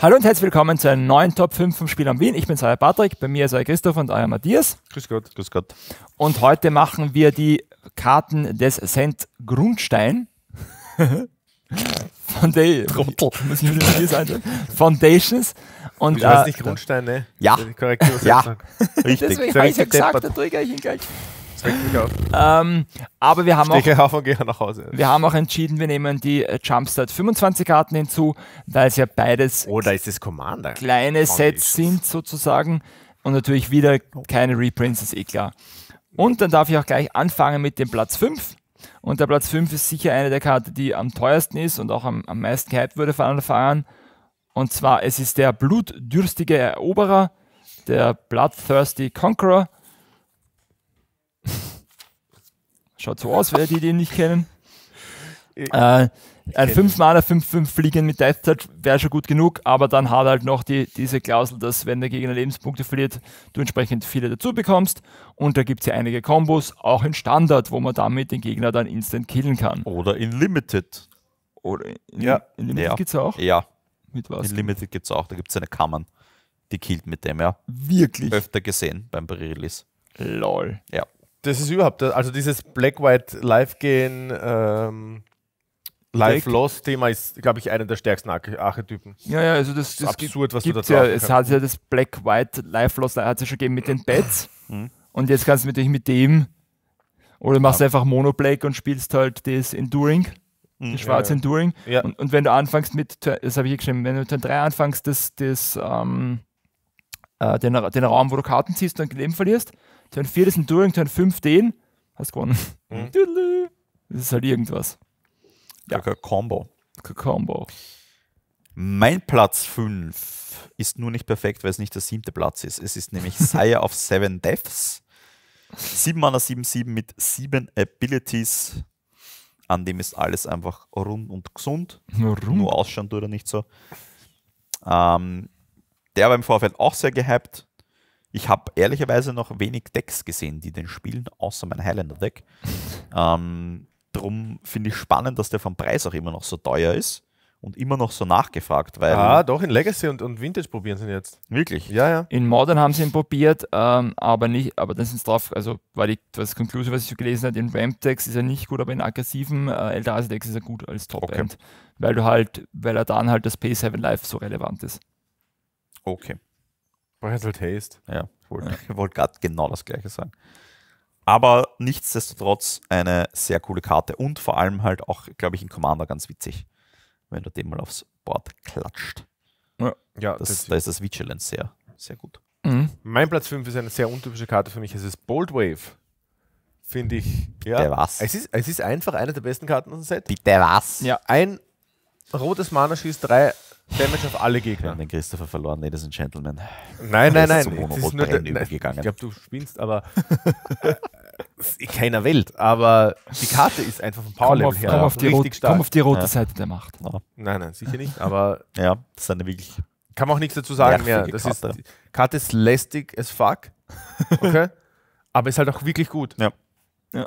Hallo und herzlich willkommen zu einem neuen Top 5 vom Spiel am Wien. Ich bin euer Patrick, bei mir ist euer Christoph und euer Matthias. Grüß Gott. Grüß Gott. Und heute machen wir die Karten des Cent Grundstein. Foundations. Und, ich weiß äh, nicht, Grundsteine. Ne? Ja. Korrekt. Ja. Richtig. Deswegen habe ich ja gesagt, da drücke ich ihn gleich. Ähm, aber wir haben, Steche auch, wir haben auch entschieden, wir nehmen die äh, Jumpstart 25 Karten hinzu, weil es ja beides Oder oh, ist es Commander? kleine Sets sind sozusagen und natürlich wieder keine Reprints, ist eh klar. Und dann darf ich auch gleich anfangen mit dem Platz 5. Und der Platz 5 ist sicher eine der Karten, die am teuersten ist und auch am, am meisten gehypt wurde von allen Fahrern. Und zwar, es ist der blutdürstige Eroberer, der Bloodthirsty Conqueror. Schaut so aus, wer die den nicht kennen. Äh, ein 5-Maler, 5-5 fliegen mit Death Touch wäre schon gut genug, aber dann hat halt noch die, diese Klausel, dass wenn der Gegner Lebenspunkte verliert, du entsprechend viele dazu bekommst. Und da gibt es ja einige Kombos, auch in Standard, wo man damit den Gegner dann instant killen kann. Oder in Limited. Oder in, ja. in Limited ja. gibt es auch? Ja. Mit was? In Limited gibt es auch, da gibt es eine Kammern, die killt mit dem, ja. Wirklich? Öfter gesehen beim Pre-Release. Lol. Ja. Das ist überhaupt, also dieses Black-White-Live-Gehen, ähm, Life Loss Thema ist, glaube ich, einer der stärksten Archetypen. Ja, ja, also das, das, ist absurd, was du da ja. Es hat ja das Black White Life Loss da hat es ja schon gegeben mit den Bats. Hm. Und jetzt kannst du natürlich mit dem oder machst ja. einfach Mono Black und spielst halt das Enduring, hm. das schwarze ja, ja. Enduring. Und, und, wenn du anfängst mit, das habe ich hier geschrieben, wenn du mit Turn 3 anfängst, das, das, ähm, äh, den, den Raum, wo du Karten ziehst und Leben verlierst, Turn 4 das Enduring, Turn 5 den, hast gewonnen. Hm. Das ist halt irgendwas. Ja. Combo. Combo. Mein Platz 5 ist nur nicht perfekt, weil es nicht der siebte Platz ist. Es ist nämlich Sire of Seven Deaths. 7 Mana 7-7 mit 7 Abilities. An dem ist alles einfach rund und gesund. Rund. Nur ausschauen tut er nicht so. Ähm, der war im Vorfeld auch sehr gehypt. Ich habe ehrlicherweise noch wenig Decks gesehen, die den spielen, außer mein Highlander-Deck. ähm, Darum finde ich spannend, dass der vom Preis auch immer noch so teuer ist und immer noch so nachgefragt. Weil ah, doch, in Legacy und, und Vintage probieren sie jetzt. Wirklich? Ja, ja. In Modern haben sie ihn probiert, ähm, aber nicht, aber dann sind sie drauf, also weil ich das Conclusion, was ich so gelesen habe, in Ramtex ist er nicht gut, aber in aggressiven äh, LDAC-Decks ist er gut als Top-End. Okay. Weil du halt, weil er dann halt das P7 Live so relevant ist. Okay. Brauche jetzt Ja, ich wollte ja. wollt gerade genau das gleiche sagen. Aber nichtsdestotrotz eine sehr coole Karte und vor allem halt auch, glaube ich, in Commander ganz witzig, wenn du den mal aufs Board klatscht. Ja, ja das, das da ist das Vigilance sehr, sehr gut. Mhm. Mein Platz 5 ist eine sehr untypische Karte für mich. Es ist Bold Wave. Finde ich. Ja. Der was? Es ist, es ist einfach eine der besten Karten aus dem Set. Bitte was? Ja. Ein rotes Mana schießt drei Damage auf alle Gegner. Den Christopher verloren, Ladies and Gentlemen. Nein, nein, nein. Das ist nur der, nein, ich glaube, du spinnst, aber keiner Welt, aber die Karte ist einfach vom Level her komm auf, die richtig stark. Komm auf die rote ja. Seite der Macht. Ja. Nein, nein, sicher nicht, aber... ja, das ist eine wirklich... Kann man auch nichts dazu sagen mehr. Das Karte. Ist, Karte ist lästig as fuck, okay? aber ist halt auch wirklich gut. Ja. ja.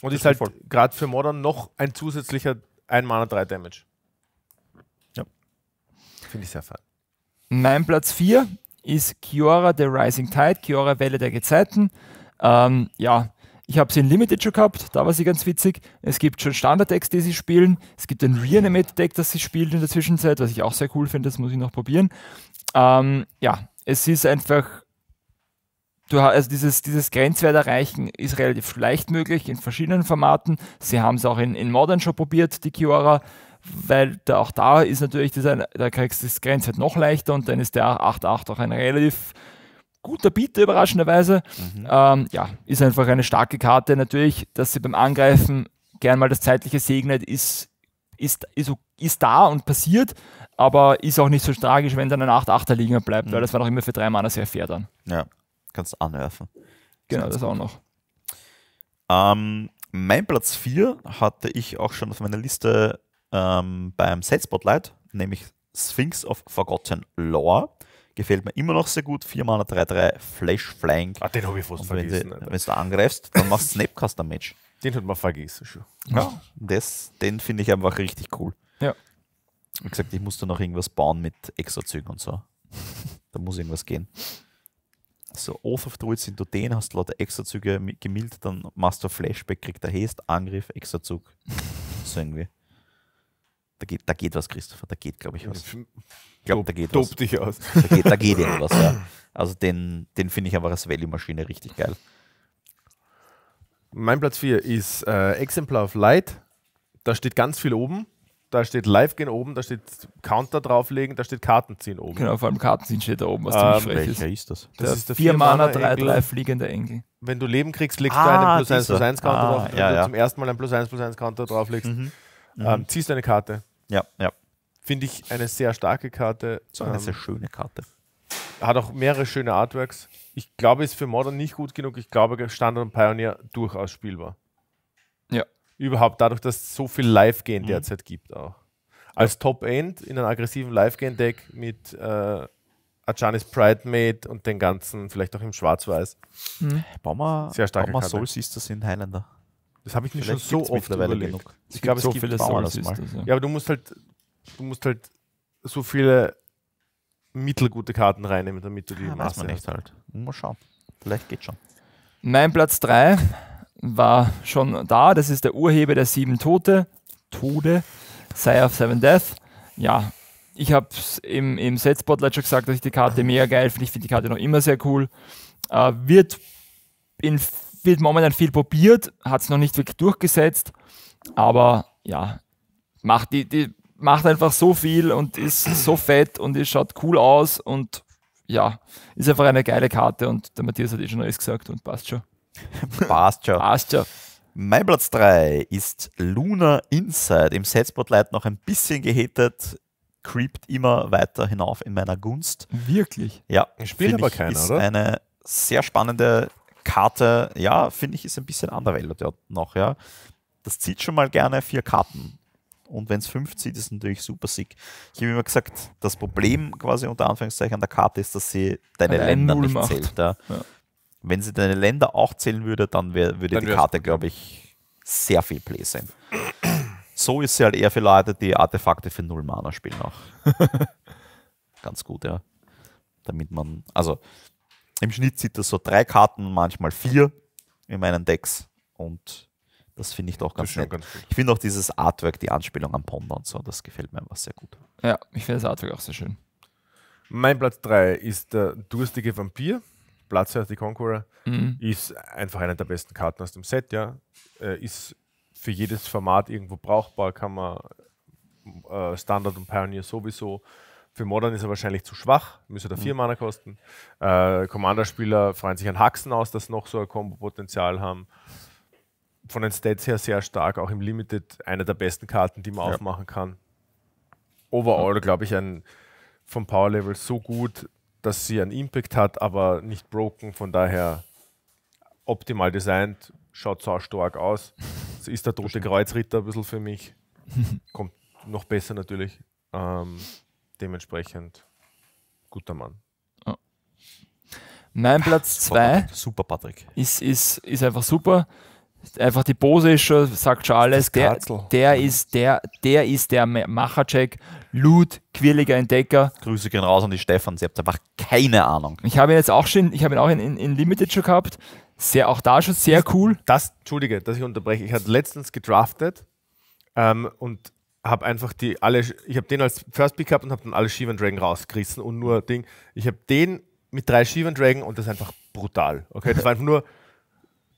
Und das ist halt gerade für Modern noch ein zusätzlicher 1 Mana 3 Damage. Ja. Finde ich sehr fein. Mein Platz 4 ist Kiora The Rising Tide, Kiora Welle der Gezeiten. Ähm, ja, ich habe sie in Limited schon gehabt, da war sie ganz witzig. Es gibt schon Standard-Decks, die sie spielen. Es gibt ein Reanimated-Deck, das sie spielt in der Zwischenzeit, was ich auch sehr cool finde, das muss ich noch probieren. Ähm, ja, es ist einfach, du, also dieses, dieses Grenzwert erreichen ist relativ leicht möglich in verschiedenen Formaten. Sie haben es auch in, in Modern schon probiert, die Kiora weil da auch da ist natürlich dieser, da kriegst du das Grenzwert noch leichter und dann ist der 8-8 auch ein relativ guter Bieter überraschenderweise. Mhm. Ähm, ja, ist einfach eine starke Karte natürlich, dass sie beim Angreifen gern mal das zeitliche segnet, ist, ist, ist, ist da und passiert, aber ist auch nicht so tragisch, wenn dann ein 8-8er liegen bleibt, mhm. weil das war noch immer für drei Mana sehr fair dann. Ja, kannst du anwerfen. Genau, das, das auch noch. Ähm, mein Platz 4 hatte ich auch schon auf meiner Liste ähm, beim Set Spotlight, nämlich Sphinx of Forgotten Lore. Gefällt mir immer noch sehr gut. 4x3-3 Flash Flank. Ah, den habe ich fast und vergessen. Wenn du, wenn du angreifst, dann machst du Snapcaster Match. Den hat man vergessen schon. Ja, das, den finde ich einfach richtig cool. Ja. Wie gesagt, ich musste noch irgendwas bauen mit Extrazügen und so. da muss irgendwas gehen. So, Oath of Druids sind du den, hast lauter Extrazüge gemildert, dann machst du Flashback, kriegt der Hest, Angriff, Extrazug. So irgendwie. Da geht, da geht was, Christopher. Da geht, glaube ich, was. Ich glaube, da geht Dob was. Dob dich aus. Da geht, da geht irgendwas, ja. Also den, den finde ich einfach als Value-Maschine richtig geil. Mein Platz 4 ist äh, Exemplar of Light. Da steht ganz viel oben. Da steht Live gehen oben, da steht Counter drauflegen, da steht Karten ziehen oben. Genau, vor allem Karten ziehen steht da oben, was ähm, ziemlich frech ist. ist das? Das der ist der 4 Mana 3 Live fliegender Engel. Wenn du Leben kriegst, legst ah, du einen Plus 1 Plus 1 Counter ah, drauf. Wenn du ja. zum ersten Mal einen Plus 1 Plus 1 Counter drauflegst, mhm. Ähm, mhm. ziehst du eine Karte. Ja, ja. Finde ich eine sehr starke Karte. So eine ähm, sehr schöne Karte. Hat auch mehrere schöne Artworks. Ich glaube, ist für Modern nicht gut genug. Ich glaube, Standard und Pioneer durchaus spielbar. Ja. Überhaupt dadurch, dass es so viel Live-Gain mhm. derzeit gibt auch. Als Top-End in einem aggressiven Live-Gain-Deck mit äh, Ajanis Pride Mate und den ganzen, vielleicht auch im Schwarz-Weiß. Mhm. Bauen wir, Sehr stark. Bauen wir Soul Sisters in Highlander. Das habe ich mir schon so oft überlegt. Genug. Ich glaube, es so gibt viele Bauern, das Ja. ja, aber du musst halt, du musst halt so viele mittelgute Karten reinnehmen, damit du die ja, Masse nicht halt. Mal schauen. Vielleicht geht schon. Mein Platz 3 war schon da. Das ist der Urheber der sieben Tote. Tode. Sire of Seven Death. Ja, ich habe es im, im Set-Spotlight schon gesagt, dass ich die Karte mega geil finde. Ich finde die Karte noch immer sehr cool. Äh, wird in wird momentan viel probiert, hat es noch nicht wirklich durchgesetzt, aber ja, macht, die, die macht einfach so viel und ist so fett und es schaut cool aus und ja, ist einfach eine geile Karte und der Matthias hat eh schon alles gesagt und passt schon. passt schon. Passt schon. Mein Platz 3 ist Luna Inside. Im Set Spotlight noch ein bisschen gehatet, creept immer weiter hinauf in meiner Gunst. Wirklich? Ja. Ich spiele aber keiner, ist oder? Eine sehr spannende Karte, ja, finde ich, ist ein bisschen undervalued noch, ja. Das zieht schon mal gerne vier Karten. Und wenn es fünf zieht, ist natürlich super sick. Ich habe immer gesagt, das Problem quasi unter Anführungszeichen an der Karte ist, dass sie deine Eine Länder nicht macht. zählt. Ja. Ja. Wenn sie deine Länder auch zählen würde, dann wär, würde dann die Karte, glaube ich, sehr viel Play sein. so ist sie halt eher für Leute, die Artefakte für null Mana spielen auch. Ganz gut, ja. Damit man, also im Schnitt sind das so drei Karten, manchmal vier in meinen Decks. Und das finde ich doch ganz, nett. Ganz ich finde auch dieses Artwork, die Anspielung am Ponder und so, das gefällt mir einfach sehr gut. Ja, ich finde das Artwork auch sehr schön. Mein Platz 3 ist der durstige Vampir. Bloodsearth, die Conqueror, mhm. ist einfach eine der besten Karten aus dem Set, ja. Äh, ist für jedes Format irgendwo brauchbar, kann man äh, Standard und Pioneer sowieso. Für Modern ist er wahrscheinlich zu schwach, müsste da vier mhm. Mana kosten. Äh, Commander-Spieler freuen sich an Haxen aus, dass noch so ein Kombo-Potenzial haben. Von den Stats her sehr stark, auch im Limited eine der besten Karten, die man ja. aufmachen kann. Overall, glaube ich, ein vom Power-Level so gut, dass sie einen Impact hat, aber nicht broken. Von daher optimal designt, schaut so stark aus. Es ist der tote Kreuzritter ein bisschen für mich. Kommt noch besser natürlich. Ähm, Dementsprechend guter Mann. Mein Platz 2 super Patrick. Ist, ist, ist einfach super. Einfach die Pose ist schon, sagt schon alles. Der, der, ist, der, der ist der Machercheck. Lud, quirliger Entdecker. Grüße gehen raus an die Stefan. Sie habt einfach keine Ahnung. Ich habe ihn jetzt auch schon, ich habe ihn auch in, in, in Limited schon gehabt. Sehr, auch da schon sehr cool. Das, Entschuldige, dass ich unterbreche. Ich hatte letztens gedraftet ähm, und habe einfach die alle, ich habe den als First Pick gehabt und habe dann alle Shivan Dragon rausgerissen und nur Ding. Ich habe den mit drei Shivan Dragon und das ist einfach brutal. Okay, das war einfach nur,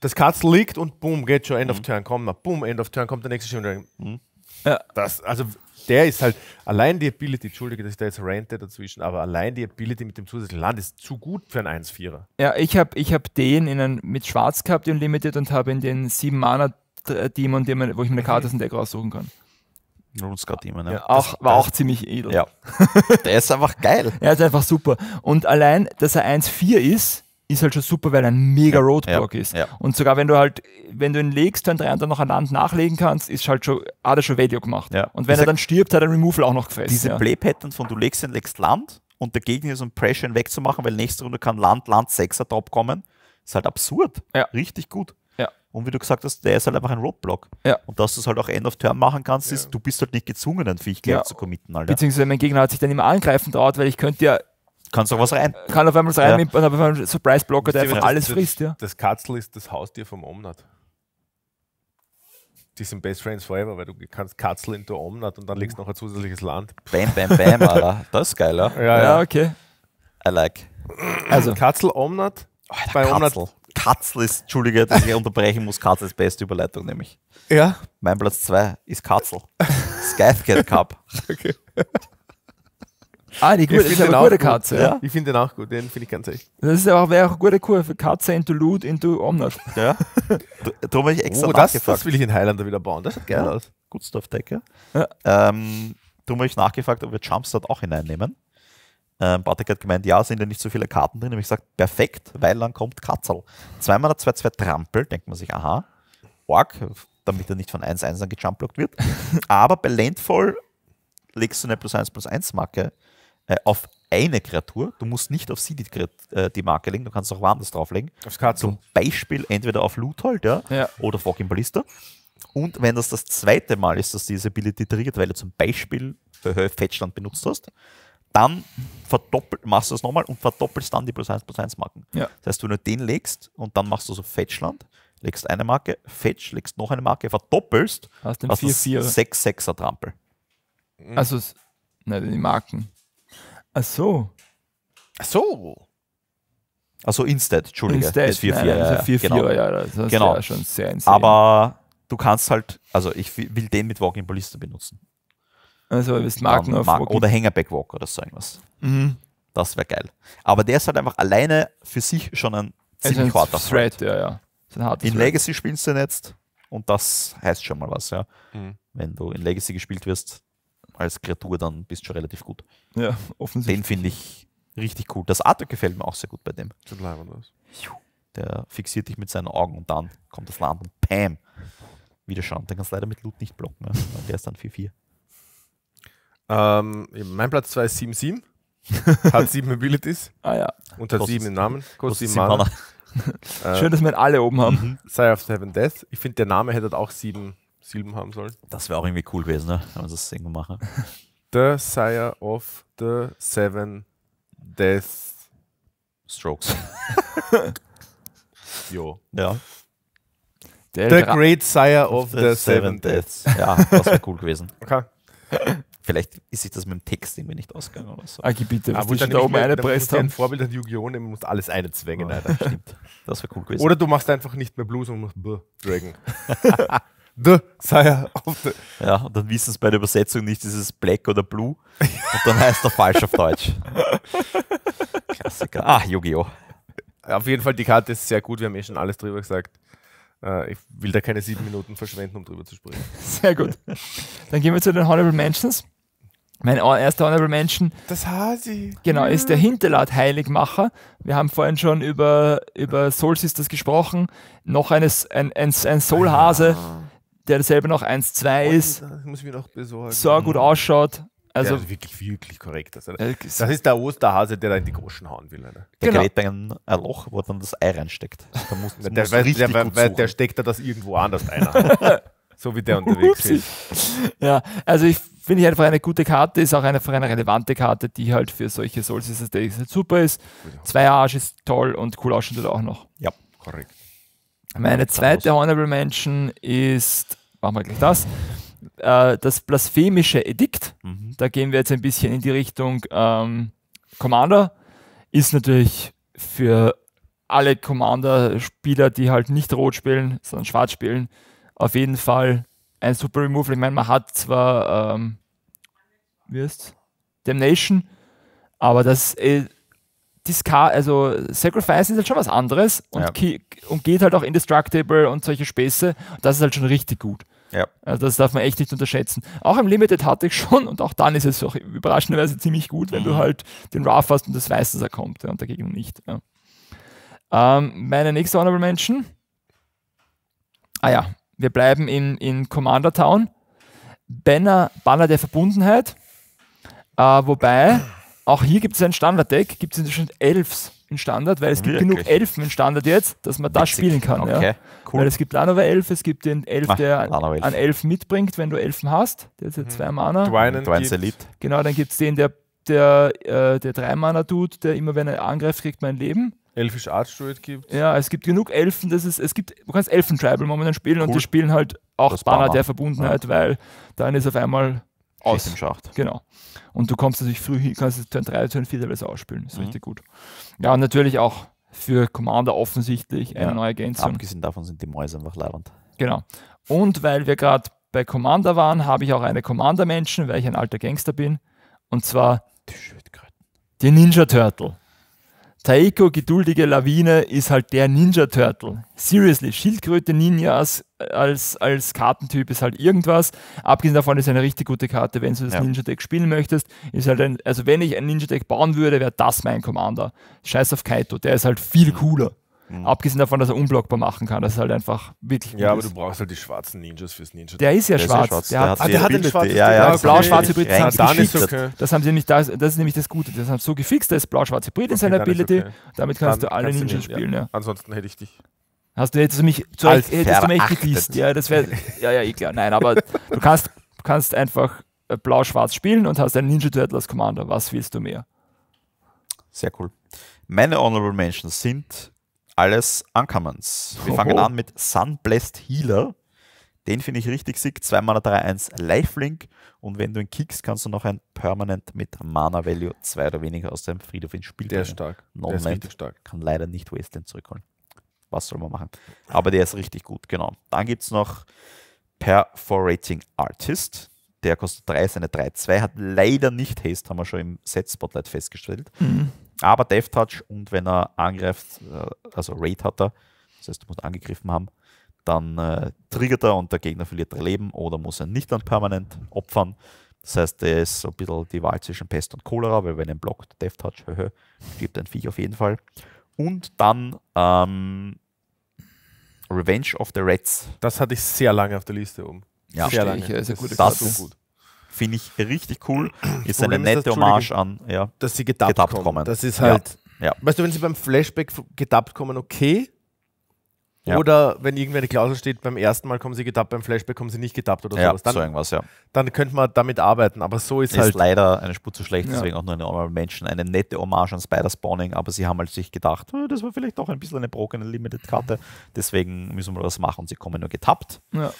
das Katz liegt und boom, geht schon End mhm. of Turn, komm, mal, boom, End of Turn kommt der nächste Shivan Dragon. Mhm. Ja. Das, also der ist halt, allein die Ability, entschuldige, dass ich da jetzt rante dazwischen, aber allein die Ability mit dem zusätzlichen Land ist zu gut für einen 1-4er. Ja, ich habe ich hab den in einen, mit Schwarz gehabt, den Limited, und habe in den 7-Mana-Demon, wo ich mir eine Karte aus dem Deck raussuchen kann. Runescout immer, ne? Ja, auch, das, war das, auch ziemlich edel. Ja. Der ist einfach geil. er ist einfach super. Und allein, dass er 1,4 ist, ist halt schon super, weil er ein mega Roadblock ja, ist. Ja. Und sogar wenn du halt, wenn du ihn legst, dann drei und dann noch ein Land nachlegen kannst, ist halt schon, hat er schon Value gemacht. Und wenn Dieser, er dann stirbt, hat er Removal auch noch gefällt. Diese Play-Pattern von du legst ihn, legst Land und der Gegner ist um Pressure hinwegzumachen, weil nächste Runde kann Land, Land, 6er Top kommen, ist halt absurd. Richtig gut. Und wie du gesagt hast, der ist halt einfach ein Roadblock. Ja. Und dass du es halt auch End of Turn machen kannst, ist, du bist halt nicht gezwungen, einen Fähigkeit ja. zu committen. Alter. Beziehungsweise mein Gegner hat sich dann immer angreifen traut, weil ich könnte ja. Kannst auch was rein. Kann auf einmal was rein ja. und auf einmal Surprise-Blocker, der einfach alles das, frisst. Ja. Das Katzel ist das Haustier vom Omnat. Die sind Best Friends Forever, weil du kannst Katzel in der Omnat und dann legst du noch ein zusätzliches Land. Bam, bam, bam, Alter. Das ist geil, oder? Ja, ja, okay. I like. Also. Katzel, Omnat. Oh, bei Katzel. Omnat Katzl ist, Entschuldige, dass ich unterbrechen muss, Katzl ist beste Überleitung nämlich. Ja. Mein Platz 2 ist Katzl. Skythcat Cup. Okay. Ah, die gute, ist eine gute Katze. Gut. Ja. Ich finde den auch gut, den finde ich ganz echt. Das ist auch, wäre auch eine gute Kurve. Katze into Loot into Omnus. Ja. Darum habe ich extra oh, das, nachgefragt. Das will ich in Highlander wieder bauen. Das sieht geil ja. aus. Good stuff, Decke. Ja. Ähm, darum habe ich nachgefragt, ob wir Jumpstart auch hineinnehmen. Ähm, Bartek hat gemeint, ja, sind ja nicht so viele Karten drin. Und ich sage, perfekt, weil dann kommt Katzel. Zweimal hat 2-2 Trampel, denkt man sich, aha, org, damit er nicht von 1-1 dann gejumpblockt wird. Aber bei Landfall legst du eine plus 1 plus 1 Marke äh, auf eine Kreatur. Du musst nicht auf sie die, äh, die Marke legen, du kannst auch woanders drauflegen. Aufs Katzel. Zum Beispiel entweder auf Loothold halt, ja, ja. oder Fogging Ballista. Und wenn das das zweite Mal ist, dass diese Ability triggert, weil du zum Beispiel für äh, Höhe Fetchland benutzt hast, dann verdoppelt, machst du das nochmal und verdoppelst dann die plus 1 plus 1 Marken. Ja. Das heißt, wenn du den legst und dann machst du so Fetchland, legst eine Marke, Fetch, legst noch eine Marke, verdoppelst, hast du 6 6er Trampel. Mhm. Also, nein, die Marken. Ach so. Ach so. Also Instead, Entschuldige. Instead, ist 4, 4, nein, also 4, 4, genau. ja, das ist genau. ja schon sehr insane. Aber du kannst halt, also ich will den mit Walking Ballista benutzen. Also ist Marken auf Marken Oder Hängerback Walk oder so irgendwas. Mhm. Das wäre geil. Aber der ist halt einfach alleine für sich schon ein also ziemlich also ein harter Thread. Ja, ja. In Thread. Legacy spielst du ihn jetzt und das heißt schon mal was, ja. Mhm. Wenn du in Legacy gespielt wirst, als Kreatur, dann bist du schon relativ gut. Ja, offensichtlich. Den finde ich richtig cool. Das Artwork gefällt mir auch sehr gut bei dem. Der fixiert dich mit seinen Augen und dann kommt das Land und Pam. Wiederschauen. Den kannst du leider mit Loot nicht blocken. Ne? Der ist dann 4-4. Ähm, mein Platz 2 ist 77. hat sieben Abilities. Ah ja. Und hat Kost, sieben im Namen. Kostet sieben Mana. Äh, Schön, dass wir alle oben haben. Mhm. Sire of Seven Death. Ich finde, der Name hätte auch sieben Silben haben sollen. Das wäre auch irgendwie cool gewesen, ne? wenn wir das irgendwo machen. The Sire of the Seven Death Strokes. jo. Ja. Der the Great Sire of, of the, the, Seven, Deaths. Deaths. Ja, das wäre cool gewesen. Okay. Vielleicht ist sich das mit dem Text irgendwie nicht ausgegangen oder so. Ah, Gebiete, ah, die schon da oben eine Preis haben. Ein Vorbild an Yu-Gi-Oh! nehmen, muss alles eine zwängen. Ja, ah. das stimmt. Das wäre cool gewesen. Oder du machst einfach nicht mehr Blues und machst B, Dragon. the Sire of the. Ja, und dann wissen es bei der Übersetzung nicht, ist es Black oder Blue. Und dann heißt er falsch auf Deutsch. Klassiker. Ah, Yu-Gi-Oh! Auf jeden Fall, die Karte ist sehr gut. Wir haben eh schon alles drüber gesagt. Äh, ich will da keine sieben Minuten verschwenden, um drüber zu sprechen. Sehr gut. Dann gehen wir zu den Honorable Mentions. Mein erster Honorable Mention. Das Hasi. Genau, ist der Hinterlad-Heiligmacher. Wir haben vorhin schon über, über Soul Sisters gesprochen. Noch eines, ein, ein, ein Soul-Hase, der selber noch 1-2 ist. Das muss ich mir noch besorgen. So gut mhm. ausschaut. Also ja, wirklich, wirklich korrekt. Also, äh, das ist der Osterhase, der da in die Groschen hauen will. Ne? Alter. Genau. Der genau. gerät dann ein Loch, wo dann das Ei reinsteckt. Da muss, der, muss weil, der, weil, weil der steckt da das irgendwo anders ein. so wie der unterwegs Upsi. ist. Ja, also ich finde ich einfach eine gute Karte, ist auch einfach eine relevante Karte, die halt für solche Souls ist, Days halt super ist. Zwei Arsch ist toll und cool ausschaut auch noch. Ja, korrekt. Meine zweite Honorable Mention ist, machen wir gleich das, äh, das blasphemische Edikt. Mhm. Da gehen wir jetzt ein bisschen in die Richtung ähm, Commander. Ist natürlich für alle Commander-Spieler, die halt nicht rot spielen, sondern schwarz spielen, auf jeden Fall ein super Removal. Ich meine, man hat zwar, ähm, wie ist Damnation, aber das äh, Discard, also Sacrifice ist halt schon was anderes und, ja. und geht halt auch Indestructible und solche Späße. Das ist halt schon richtig gut. Ja. Also das darf man echt nicht unterschätzen. Auch im Limited hatte ich schon und auch dann ist es auch überraschenderweise ziemlich gut, wenn du mhm. halt den Ruff hast und das weißt, dass er kommt ja, und dagegen nicht. Ja. Ähm, meine nächste Honorable Mention. Ah ja, wir bleiben in, in Commander Town. Banner, Banner der Verbundenheit. Äh, wobei, auch hier gibt es ein Standard-Deck, gibt es inzwischen Elfs in Standard, weil es Wirklich? gibt genug Elfen in Standard jetzt, dass man das spielen kann. Okay. Ja. Cool. Weil es gibt Lanova Elf, es gibt den Elf, ah, der ah, an, an Elf mitbringt, wenn du Elfen hast. Der hat ja mhm. zwei Mana. Dwayne Elite. Genau, dann gibt es den, der, der, äh, der drei Mana tut, der immer, wenn er angreift, kriegt mein Leben. Elfisch Art Druid gibt. Ja, es gibt genug Elfen, das ist, es gibt, du kannst Elfen-Tribal momentan spielen cool. und die spielen halt auch Banner, Banner der Verbundenheit, ja. weil dann ist auf einmal aus. Im Schacht. Genau. Und du kommst natürlich früh hin, kannst Turn 3, Turn 4 teilweise ausspielen. Ist mhm. richtig gut. Ja, und natürlich auch für Commander offensichtlich eine ja. neue Ergänzung. Abgesehen davon sind die Mäuse einfach leibend. Genau. Und weil wir gerade bei Commander waren, habe ich auch eine Commander-Menschen, weil ich ein alter Gangster bin. Und zwar die, die Ninja Turtle. Taeko, geduldige Lawine, ist halt der Ninja Turtle. Seriously, Schildkröte Ninjas äh, als, als Kartentyp ist halt irgendwas. Abgesehen davon ist eine richtig gute Karte, wenn du das ja. Ninja Deck spielen möchtest. Ist halt ein, also wenn ich ein Ninja Deck bauen würde, wäre das mein Commander. Scheiß auf Kaito, der ist halt viel cooler. Mhm. Abgesehen davon, dass er unblockbar machen kann. Das ist halt einfach wirklich. Ja, aber ist. du brauchst halt die schwarzen Ninjas fürs Ninja. Der ist ja der schwarz. Ist ja schwarz. Der, der, hat, ah, hat den Ja, ja, okay. Blau-schwarze Brit okay. ist gefixt. Okay. Das haben sie nicht. Das, das ist nämlich das Gute. Das haben sie so gefixt. Da ist blau-schwarze Brit in seiner Ability. Damit kannst dann du alle Ninjas du nehmen, spielen. Ansonsten hätte ich dich. Hast du hättest mich zu Als echt, hättest du mich gedisst. Ja, das wäre. Ja, ja, eh klar. Nein, aber du kannst, kannst einfach äh, blau-schwarz spielen und hast einen Ninja Turtle als Commander. Was willst du mehr? Sehr cool. Meine Honorable Mentions sind alles Ankermanns. Wir fangen Oho. an mit Sunblessed Healer. Den finde ich richtig sick. 2 Mana 3, 1 Lifelink. Und wenn du ihn kickst, kannst du noch ein Permanent mit Mana Value 2 oder weniger aus deinem Friedhof ins Spiel Der ist stark. Der ist richtig stark. Kann leider nicht Wasteland zurückholen. Was soll man machen? Aber der ist richtig gut, genau. Dann gibt es noch Perforating Artist. Der kostet 3, seine 3, 2. Hat leider nicht Haste, haben wir schon im Set Spotlight festgestellt. Mhm aber Death Touch und wenn er angreift, äh, also Raid hat er, das heißt, du musst angegriffen haben, dann äh, triggert er und der Gegner verliert drei Leben oder muss er nicht dann permanent opfern. Das heißt, er ist so ein bisschen die Wahl zwischen Pest und Cholera, weil wenn er blockt, Death Touch, höhö, stirbt ein Viech auf jeden Fall. Und dann ähm, Revenge of the Rats. Das hatte ich sehr lange auf der Liste oben. Ja, sehr lange. Ich, ist gute das, Karte. so gut. Finde ich richtig cool. Ist Problem eine nette ist, Hommage an, ja. Dass sie gedappt, gedubbt kommen. kommen. Das ist halt. Ja. Ja. Weißt du, wenn sie beim Flashback gedappt kommen, okay. Ja. Oder wenn irgendwie eine Klausel steht, beim ersten Mal kommen sie getappt, beim Flashback kommen sie nicht getappt oder ja, sowas. Dann, so irgendwas, ja. Dann könnte man damit arbeiten, aber so ist, ist halt. Ist leider eine Spur zu schlecht, deswegen auch nur eine Honorable Menschen. Eine nette Hommage an Spider-Spawning, aber sie haben halt sich gedacht, hm, das war vielleicht doch ein bisschen eine broken Limited-Karte, deswegen müssen wir was machen und sie kommen nur getappt. Ja.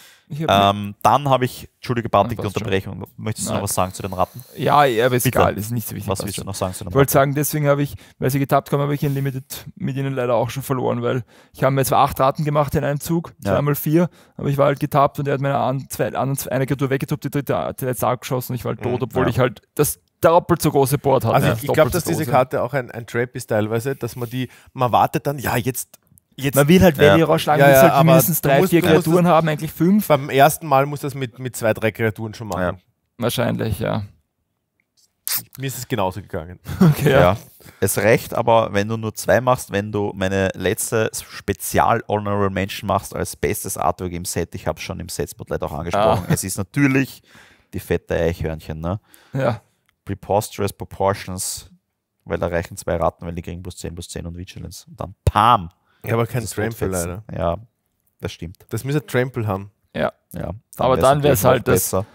Hab ähm, dann habe ich, entschuldige Bartik, die Unterbrechung. Schon. Möchtest du Nein. noch was sagen zu den Ratten? Ja, ja aber ist Bitte. egal, ist nicht so wichtig. Was willst du noch sagen zu den Ratten? Ich wollte sagen, deswegen habe ich, weil sie getappt haben, habe ich in Limited mit ihnen leider auch schon verloren, weil ich habe mir zwar acht Ratten Karten gemacht in einem Zug, zweimal vier, aber ich war halt getappt und er hat meine an, zwei, an, eine Kreatur weggetoppt, die dritte die letzte abgeschossen und ich war halt mhm, tot, obwohl ja. ich halt das doppelt so große Board hatte. Also ich, ich glaube, dass diese Karte auch ein, ein Trap ist teilweise, dass man die, man wartet dann, ja jetzt Jetzt, man will halt, wenn ja. rausschlagen, ja, ja, halt mindestens drei, musst, vier Kreaturen haben, eigentlich fünf. Beim ersten Mal muss das mit, mit zwei, drei Kreaturen schon machen. Ja. Wahrscheinlich, ja. Mir ist es genauso gegangen. Okay, ja. Es reicht aber, wenn du nur zwei machst, wenn du meine letzte Spezial-Honorable Mention machst als bestes Artwork im Set. Ich habe es schon im Set-Spotlight auch angesprochen. Ah. Es ist natürlich die fette Eichhörnchen. Ne? Ja. Preposterous Proportions, weil da reichen zwei Ratten, weil die kriegen plus 10, plus 10 und Vigilance. Und dann PAM! Ja, aber kein Trample leider. Ja, das stimmt. Das müsste Trample haben. Ja. ja dann aber dann wäre es halt besser. das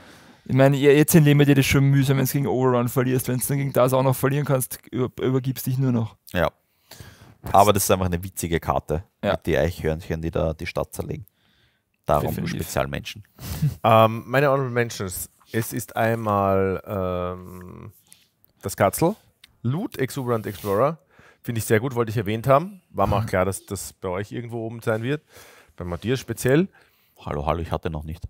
ich meine, jetzt in Leben dir das schon mühsam, wenn du gegen Overrun verlierst. Wenn du dann gegen das auch noch verlieren kannst, übergibst dich nur noch. Ja. Aber das ist einfach eine witzige Karte. Ja. Mit die Eichhörnchen, die da die Stadt zerlegen. Darum Definitiv. Spezialmenschen. ähm, meine Honorable Mentions. Es ist einmal ähm, das Katzel. Loot Exuberant Explorer. Finde ich sehr gut, wollte ich erwähnt haben. War mir auch klar, dass das bei euch irgendwo oben sein wird. Bei Matthias speziell. Hallo, hallo, ich hatte noch nicht.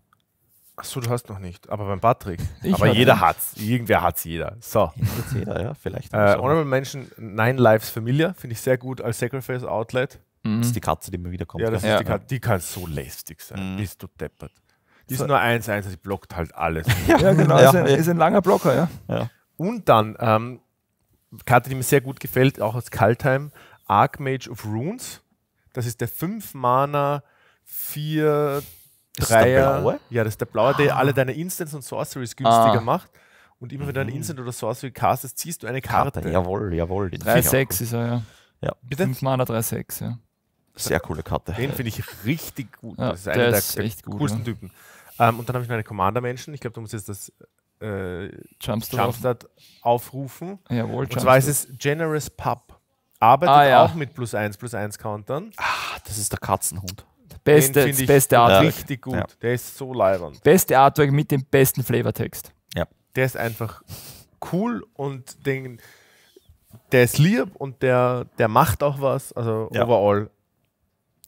Achso, du hast noch nicht. Aber beim Patrick. Ich aber jeder einen. hat's. Irgendwer hat's jeder. So. Hat's jeder, ja, vielleicht. Äh, Honorable Menschen, Nine Lives Familiar, finde ich sehr gut als Sacrifice Outlet. Mhm. Das ist die Katze, die immer wieder kommt. Ja, das ja. ist die Katze. Die kann so lästig sein. Mhm. Bist du deppert. Die so. ist nur 1-1, sie blockt halt alles. ja, genau. Ja. Ist, ein, ist, ein, langer Blocker, ja. ja. Und dann, ähm, Karte, die mir sehr gut gefällt, auch aus Kaltheim, Archmage of Runes. Das ist der 5-Mana 4 Dreier. Ja, das ist der blaue, der ah. alle deine Instants und Sorceries günstiger ah. macht. Und immer wenn du einen mhm. Instant oder Sorcery castest, ziehst du eine Karte. Karte jawohl, jawohl. 3-6 ist er, ja. ja. Bitte? 5 Mana 3-6, ja. Sehr coole Karte. Den finde ich richtig gut. Ja, das ist einer der, ist der, der gut, coolsten ja. Typen. Ähm, und dann habe ich meine Commander-Menschen. Ich glaube, du musst jetzt das äh, Jumpstart, aufrufen. Jawohl, Jumpstart. Und zwar ist es Generous Pub. Arbeitet ah, ja. auch mit plus 1, plus 1 Countern. Ah, das ist der Katzenhund. Beste, ich beste Artwork. Richtig gut. Ja. Der ist so leibend. Beste Artwork mit dem besten Flavortext. Ja. Der ist einfach cool und den, der ist lieb und der, der macht auch was. Also ja. overall.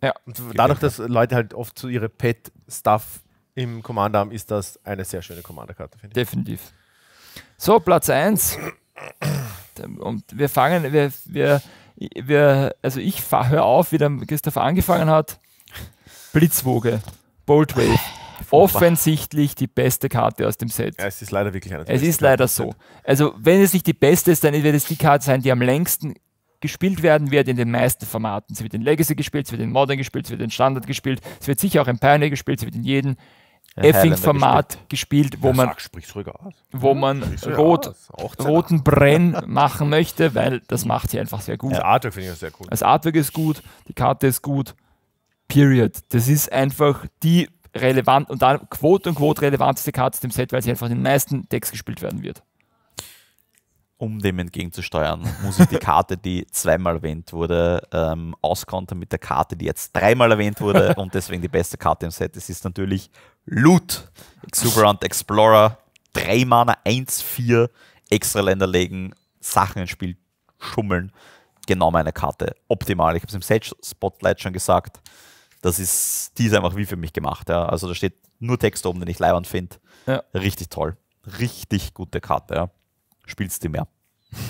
Ja. Und dadurch, dass Leute halt oft zu so ihre Pet-Stuff im Commander haben, ist das eine sehr schöne Commander-Karte, finde ich. Definitiv. So, Platz 1. Und wir fangen, wir, wir, wir also ich höre auf, wie der Christoph angefangen hat. Blitzwoge, Bolt Wave. Offensichtlich die beste Karte aus dem Set. Ja, es ist leider wirklich eine Es ist leider so. Also, wenn es nicht die beste ist, dann wird es die Karte sein, die am längsten gespielt werden wird in den meisten Formaten. Sie wird in Legacy gespielt, sie wird in Modern gespielt, sie wird in Standard gespielt, es wird sicher auch in Pioneer gespielt, sie wird in jedem effing Format gespielt, gespielt wo ja, man, sag, Wo hm, man ja, rot, roten Brenn machen möchte, weil das macht sie einfach sehr gut. Das Artwork finde ich sehr gut. Das Artwork ist gut, die Karte ist gut. Period. Das ist einfach die relevant und dann quote und quote relevanteste Karte dem Set, weil sie einfach in den meisten Decks gespielt werden wird. Um dem entgegenzusteuern, muss ich die Karte, die zweimal erwähnt wurde, ähm, auskontern mit der Karte, die jetzt dreimal erwähnt wurde und deswegen die beste Karte im Set. Es ist natürlich Loot, Exuberant Explorer, 3 Mana, 1, 4, extra Länder legen, Sachen ins Spiel schummeln. Genau meine Karte. Optimal. Ich habe es im Set Spotlight schon gesagt das ist, die ist einfach wie für mich gemacht. Ja. Also da steht nur Text oben, den ich leibend finde. Ja. Richtig toll. Richtig gute Karte. Ja. Spielst du mehr.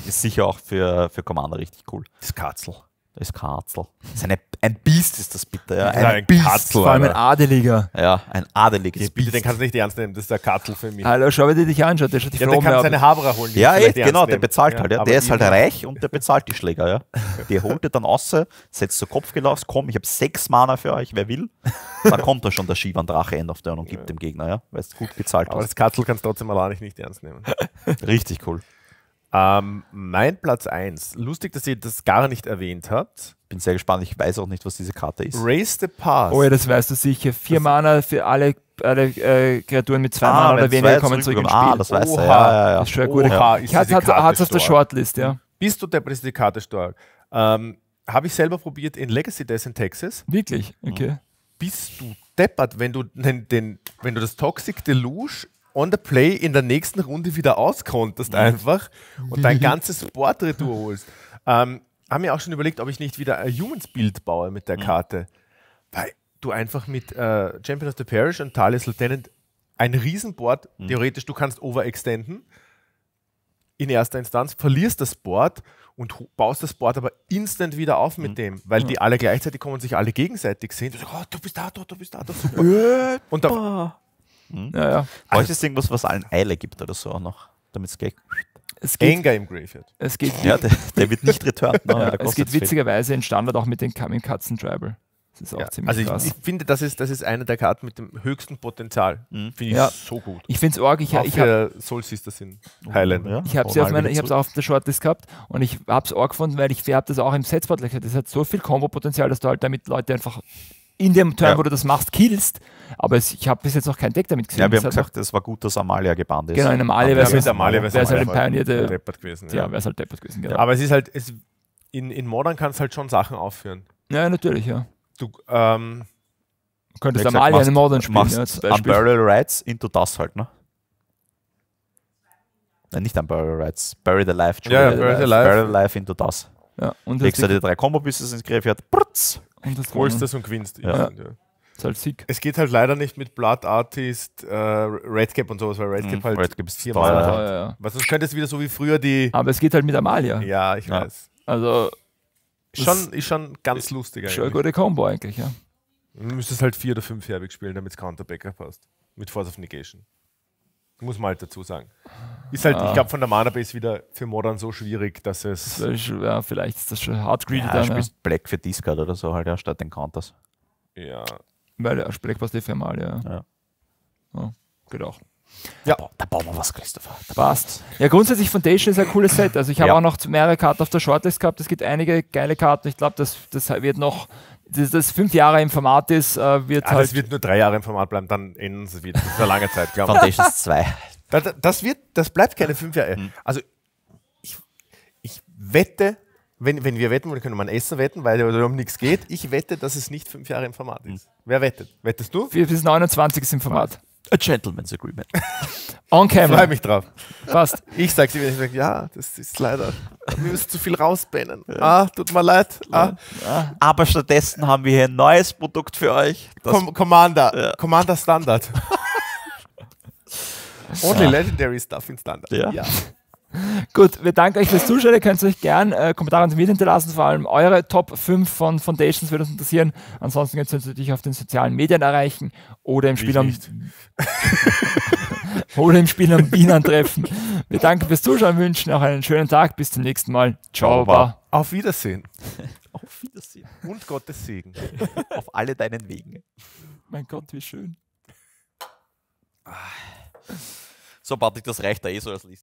ist sicher auch für, für Commander richtig cool. Das Katzel. Das ist Karzel. Das ist eine, ein Biest ist das bitte. Ja. Ein, ja, ein Biest, Katzel, vor allem ein Adeliger. Ja, ein adeliges Jetzt, bitte, Den kannst du nicht ernst nehmen, das ist der Katzel für mich. Hallo, schau, wie der dich anschaut. Der, schaut die ja, genau, der kann seine Haberer holen. Ja, ey, genau, der bezahlt halt. Ja. Der ist halt reich und der bezahlt die Schläger. Ja. Der holt dir dann aus, setzt so Kopfgelaufs, komm, ich habe sechs Mana für euch, wer will. Dann kommt da schon der Schieberdrache End of Turn und gibt dem Gegner, ja, weil es gut bezahlt Aber hast. das Katzel kannst du trotzdem allein nicht ernst nehmen. Richtig cool. Ähm, mein Platz 1. Lustig, dass ihr das gar nicht erwähnt habt. Bin sehr gespannt. Ich weiß auch nicht, was diese Karte ist. Race the Pass. Oh ja, das weißt du sicher. Vier das Mana für alle, alle äh, Kreaturen mit zwei ah, Mana oder weniger kommen zurück ins Spiel. Ah, das weißt du. Ja, ja, ja. Das ist schon eine gute Oha, Ich hatte es auf der Shortlist, ja. Bist du der ist die Karte stark. Ähm, Habe ich selber probiert in Legacy Death in Texas. Wirklich? Mhm. Okay. Bist du deppert, wenn du, den, den, wenn du das Toxic Deluge on the play in der nächsten Runde wieder auskonterst einfach und dein ganzes Sportretour holst. Ähm, haben mir auch schon überlegt, ob ich nicht wieder ein Humans-Bild baue mit der mhm. Karte. Weil du einfach mit äh, Champion of the Parish und Thales Lieutenant ein Riesenboard, mhm. theoretisch, du kannst overextenden in erster Instanz, verlierst das Board und baust das Board aber instant wieder auf mit mhm. dem, weil die alle gleichzeitig kommen und sich alle gegenseitig sehen. Du, sagst, oh, du bist da, du, du bist da, du, super. und, auf, Mhm. Ja, ja. Bräuchte es also irgendwas, was allen Eile gibt oder so auch noch, damit es geht. Es geht, Anger im Graveyard. Es geht, ja, der, der wird nicht returnt. No, ne? ja, es geht witzigerweise viel. in Standard auch mit den Coming Katzen Tribal. Das ist auch ja, ziemlich also ich, krass. ich finde, das ist, das ist eine der Karten mit dem höchsten Potenzial. Mhm. Finde ich ja. so gut. Ich finde es arg. Ich, ich habe Soul Sister in Highland. Ja? Ich habe es auf, auf der Shortlist gehabt und ich habe es arg gefunden, weil ich habe das auch im Setspot. Das hat so viel combo potenzial dass du halt damit Leute einfach in dem Turn, ja. wo du das machst, killst. Aber es, ich habe bis jetzt noch kein Deck damit gesehen. Ja, wir haben gesagt, es war gut, dass Amalia gebannt ist. Genau, in Amalia wäre es Amalia wär's halt ein der äh, deppert gewesen. Ja, ja wäre es halt deppert gewesen. Genau. Aber es ist halt, es, in, in Modern es halt schon Sachen aufführen. Ja, natürlich, ja. Du ähm, könntest gesagt, Amalia machst, in Modern spielen. Machst ja, Unburial Rights into das halt, ne? Nein, nicht Unburial Rights. Bury the Ja, ja, Bury the Life. Bury into das. Ja, und Legst du die drei Combo-Büsse ins Gräf, hat und das holst das und gewinnst. Ja. ja. Ist halt sick. Es geht halt leider nicht mit Blood Artist, äh, Cap und sowas, weil Redcap mhm. halt Redcap ist viermal teuer. Hat. Ja, ja. sonst könnte es wieder so wie früher die. Aber es geht halt mit Amalia. Ja, ich weiß. Also. Schon, ist schon ganz ist lustig eigentlich. Schon eine gute Combo eigentlich, ja. Du müsstest halt vier- oder fünf Herbig spielen, damit es Counter-Backup passt. Mit Force of Negation. Muss man halt dazu sagen. Ist halt, ja. ich ah. glaube, von der Mana-Base wieder für Modern so schwierig, dass es. Ja, vielleicht ist das schon hart greedy. Ja, du spielst ja. Black für Discard oder so halt, ja, statt den Counters. Ja. Weil ja, Black passt eh für mal, ja. ja. ja geht auch. Ja, da bauen wir was, Christopher. Da passt. Ja, grundsätzlich Foundation ist ein cooles Set. Also ich habe ja. auch noch mehrere Karten auf der Shortlist gehabt. Es gibt einige geile Karten. Ich glaube, das, das wird noch dass das fünf Jahre im Format ist, äh, wird ja, ah, halt. Es wird nur drei Jahre im Format bleiben, dann enden sie wieder. Das ist eine lange Zeit, glaube ich. Foundations 2. Das, das, wird, das bleibt keine fünf Jahre. Mhm. Also ich, ich wette, wenn, wenn wir wetten wollen, können wir ein Essen wetten, weil es um nichts geht. Ich wette, dass es nicht fünf Jahre im Format ist. Mhm. Wer wettet? Wettest du? 4 bis 29 ist im Format. A Gentleman's Agreement. On camera. Ich freue mich drauf. Fast. Ich sag's ihm, ich sag, ja, das ist leider. Wir müssen zu viel rausbannen. Ah, tut mir ah. leid. Ah. Aber stattdessen haben wir hier ein neues Produkt für euch. Com Commander. Ja. Commander Standard. Only ja. Legendary Stuff in Standard. ja. Gut, wir danken euch fürs Zuschauen. Ihr könnt euch gerne äh, Kommentare und Video hinterlassen, vor allem eure Top 5 von Foundations würde uns interessieren. Ansonsten könnt ihr uns natürlich auf den sozialen Medien erreichen oder im Spiel am, oder im Spiel am Wien antreffen. Wir danken fürs Zuschauen, wünschen auch einen schönen Tag. Bis zum nächsten Mal. Ciao. Baba. Auf Wiedersehen. auf Wiedersehen. Und Gottes Segen. auf alle deinen Wegen. Mein Gott, wie schön. So, Patrick, das reicht da eh so als Liste.